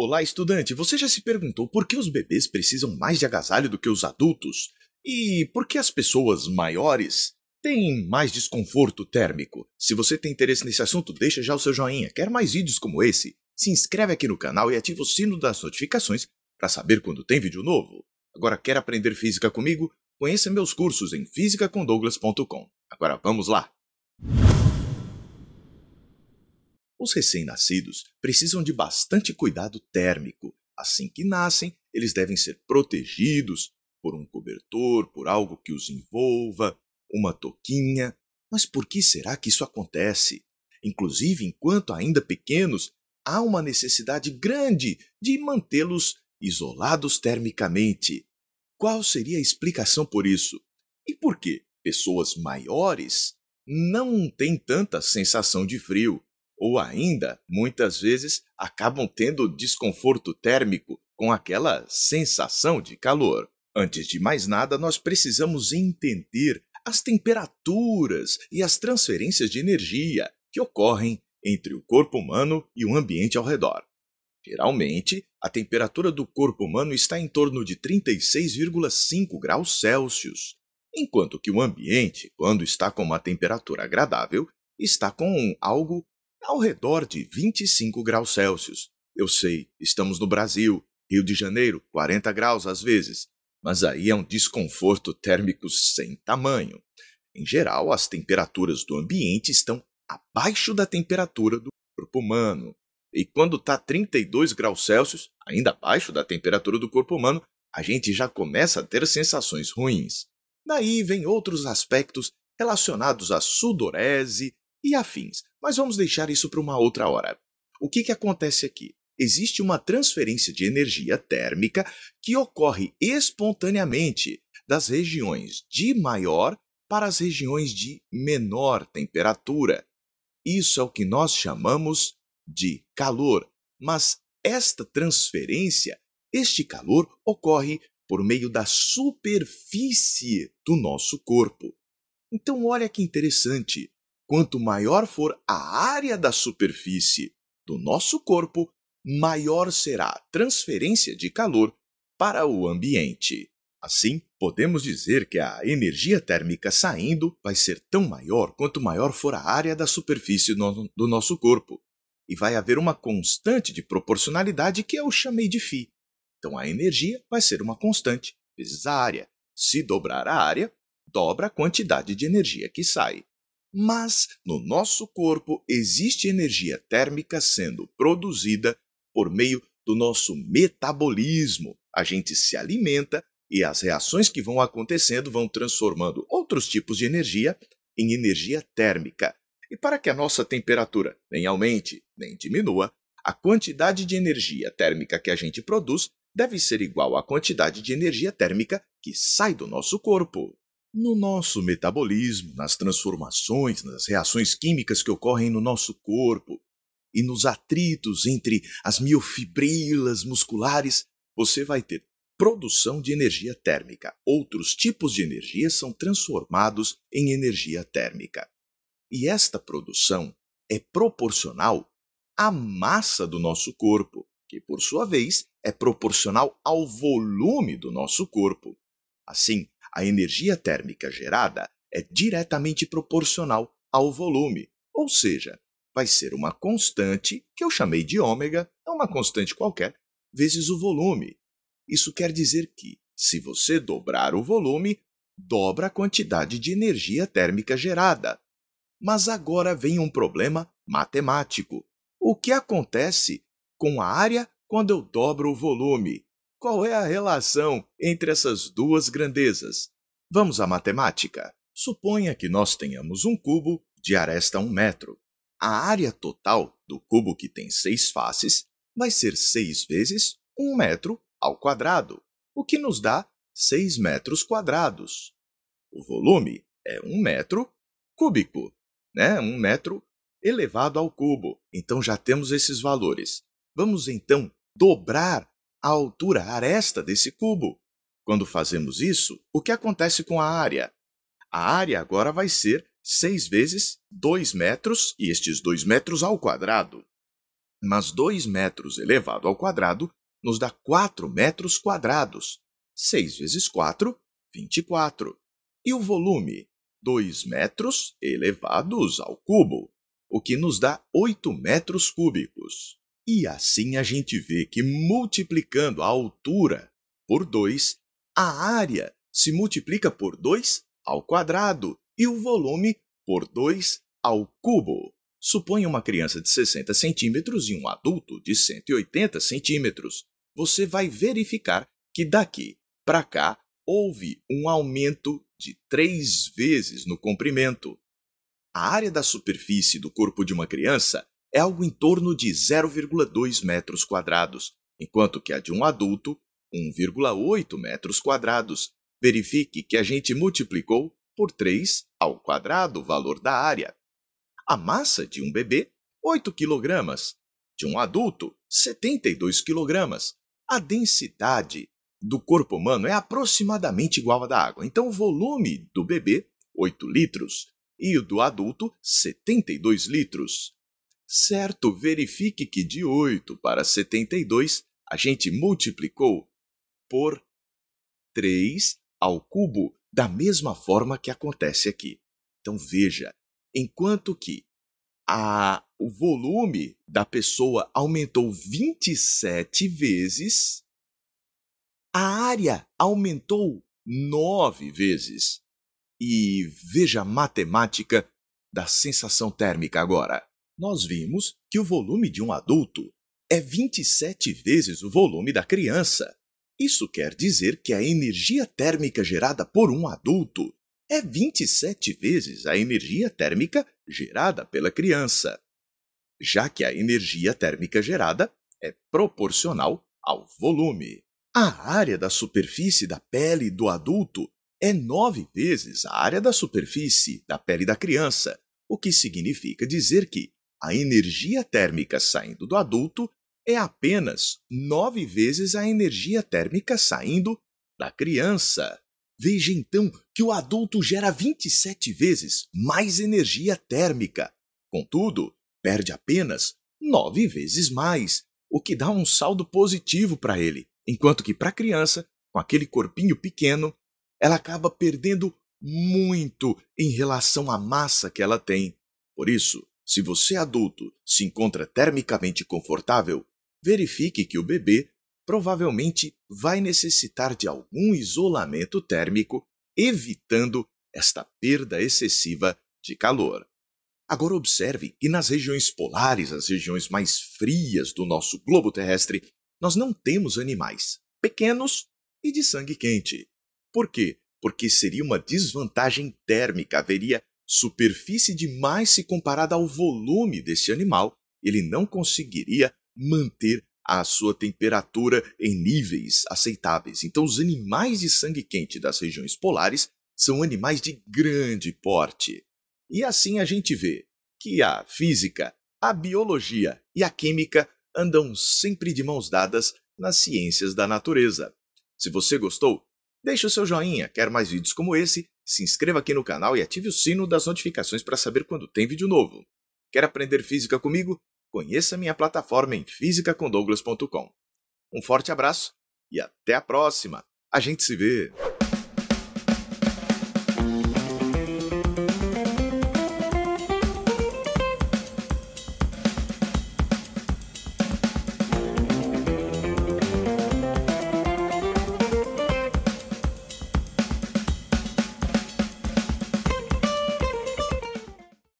Olá, estudante! Você já se perguntou por que os bebês precisam mais de agasalho do que os adultos? E por que as pessoas maiores têm mais desconforto térmico? Se você tem interesse nesse assunto, deixa já o seu joinha. Quer mais vídeos como esse? Se inscreve aqui no canal e ativa o sino das notificações para saber quando tem vídeo novo. Agora quer aprender física comigo? Conheça meus cursos em fisicacondouglas.com. Agora vamos lá! Os recém-nascidos precisam de bastante cuidado térmico. Assim que nascem, eles devem ser protegidos por um cobertor, por algo que os envolva, uma toquinha. Mas por que será que isso acontece? Inclusive, enquanto ainda pequenos, há uma necessidade grande de mantê-los isolados termicamente. Qual seria a explicação por isso? E por que pessoas maiores não têm tanta sensação de frio? ou ainda, muitas vezes, acabam tendo desconforto térmico com aquela sensação de calor. Antes de mais nada, nós precisamos entender as temperaturas e as transferências de energia que ocorrem entre o corpo humano e o ambiente ao redor. Geralmente, a temperatura do corpo humano está em torno de 36,5 graus Celsius, enquanto que o ambiente, quando está com uma temperatura agradável, está com algo ao redor de 25 graus Celsius. Eu sei, estamos no Brasil, Rio de Janeiro, 40 graus às vezes, mas aí é um desconforto térmico sem tamanho. Em geral, as temperaturas do ambiente estão abaixo da temperatura do corpo humano. E quando está 32 graus Celsius, ainda abaixo da temperatura do corpo humano, a gente já começa a ter sensações ruins. Daí vem outros aspectos relacionados à sudorese, e afins, mas vamos deixar isso para uma outra hora. O que, que acontece aqui? Existe uma transferência de energia térmica que ocorre espontaneamente das regiões de maior para as regiões de menor temperatura. Isso é o que nós chamamos de calor, mas esta transferência, este calor, ocorre por meio da superfície do nosso corpo. Então, olha que interessante. Quanto maior for a área da superfície do nosso corpo, maior será a transferência de calor para o ambiente. Assim, podemos dizer que a energia térmica saindo vai ser tão maior quanto maior for a área da superfície do nosso corpo. E vai haver uma constante de proporcionalidade que eu chamei de φ. Então a energia vai ser uma constante vezes a área. Se dobrar a área, dobra a quantidade de energia que sai. Mas no nosso corpo existe energia térmica sendo produzida por meio do nosso metabolismo. A gente se alimenta e as reações que vão acontecendo vão transformando outros tipos de energia em energia térmica. E para que a nossa temperatura nem aumente nem diminua, a quantidade de energia térmica que a gente produz deve ser igual à quantidade de energia térmica que sai do nosso corpo no nosso metabolismo, nas transformações, nas reações químicas que ocorrem no nosso corpo e nos atritos entre as miofibrilas musculares, você vai ter produção de energia térmica. Outros tipos de energia são transformados em energia térmica. E esta produção é proporcional à massa do nosso corpo, que por sua vez é proporcional ao volume do nosso corpo. Assim, a energia térmica gerada é diretamente proporcional ao volume, ou seja, vai ser uma constante, que eu chamei de ômega, é uma constante qualquer, vezes o volume. Isso quer dizer que, se você dobrar o volume, dobra a quantidade de energia térmica gerada. Mas agora vem um problema matemático. O que acontece com a área quando eu dobro o volume? Qual é a relação entre essas duas grandezas? Vamos à matemática. Suponha que nós tenhamos um cubo de aresta 1 metro. A área total do cubo que tem seis faces vai ser 6 vezes 1 metro ao quadrado, o que nos dá 6 metros quadrados. O volume é 1 metro cúbico, né? 1 metro elevado ao cubo. Então já temos esses valores. Vamos então dobrar a altura, a aresta desse cubo. Quando fazemos isso, o que acontece com a área? A área agora vai ser 6 vezes 2 metros, e estes 2 metros ao quadrado. Mas 2 metros elevado ao quadrado nos dá 4 metros quadrados. 6 vezes 4, 24. E o volume? 2 metros elevados ao cubo, o que nos dá 8 metros cúbicos. E assim a gente vê que multiplicando a altura por 2, a área se multiplica por 2 ao quadrado e o volume por 2 ao cubo. Suponha uma criança de 60 centímetros e um adulto de 180 centímetros. Você vai verificar que daqui para cá houve um aumento de três vezes no comprimento. A área da superfície do corpo de uma criança é algo em torno de 0,2 metros quadrados, enquanto que a de um adulto, 1,8 metros quadrados. Verifique que a gente multiplicou por 3 ao quadrado o valor da área. A massa de um bebê, 8 kg. De um adulto, 72 kg. A densidade do corpo humano é aproximadamente igual à da água. Então, o volume do bebê, 8 litros, e o do adulto, 72 litros. Certo, verifique que de 8 para 72 a gente multiplicou por 3 ao cubo da mesma forma que acontece aqui. Então veja, enquanto que a, o volume da pessoa aumentou 27 vezes, a área aumentou 9 vezes. E veja a matemática da sensação térmica agora nós vimos que o volume de um adulto é 27 vezes o volume da criança. Isso quer dizer que a energia térmica gerada por um adulto é 27 vezes a energia térmica gerada pela criança, já que a energia térmica gerada é proporcional ao volume. A área da superfície da pele do adulto é 9 vezes a área da superfície da pele da criança, o que significa dizer que a energia térmica saindo do adulto é apenas nove vezes a energia térmica saindo da criança. Veja então que o adulto gera 27 vezes mais energia térmica. Contudo, perde apenas nove vezes mais, o que dá um saldo positivo para ele, enquanto que para a criança, com aquele corpinho pequeno, ela acaba perdendo muito em relação à massa que ela tem. Por isso, se você adulto se encontra termicamente confortável, verifique que o bebê provavelmente vai necessitar de algum isolamento térmico, evitando esta perda excessiva de calor. Agora observe que nas regiões polares, as regiões mais frias do nosso globo terrestre, nós não temos animais pequenos e de sangue quente. Por quê? Porque seria uma desvantagem térmica, haveria superfície demais se comparada ao volume desse animal, ele não conseguiria manter a sua temperatura em níveis aceitáveis. Então, os animais de sangue quente das regiões polares são animais de grande porte. E assim a gente vê que a física, a biologia e a química andam sempre de mãos dadas nas ciências da natureza. Se você gostou, deixe o seu joinha, quer mais vídeos como esse se inscreva aqui no canal e ative o sino das notificações para saber quando tem vídeo novo. Quer aprender física comigo? Conheça minha plataforma em fisicacondouglas.com. Um forte abraço e até a próxima! A gente se vê!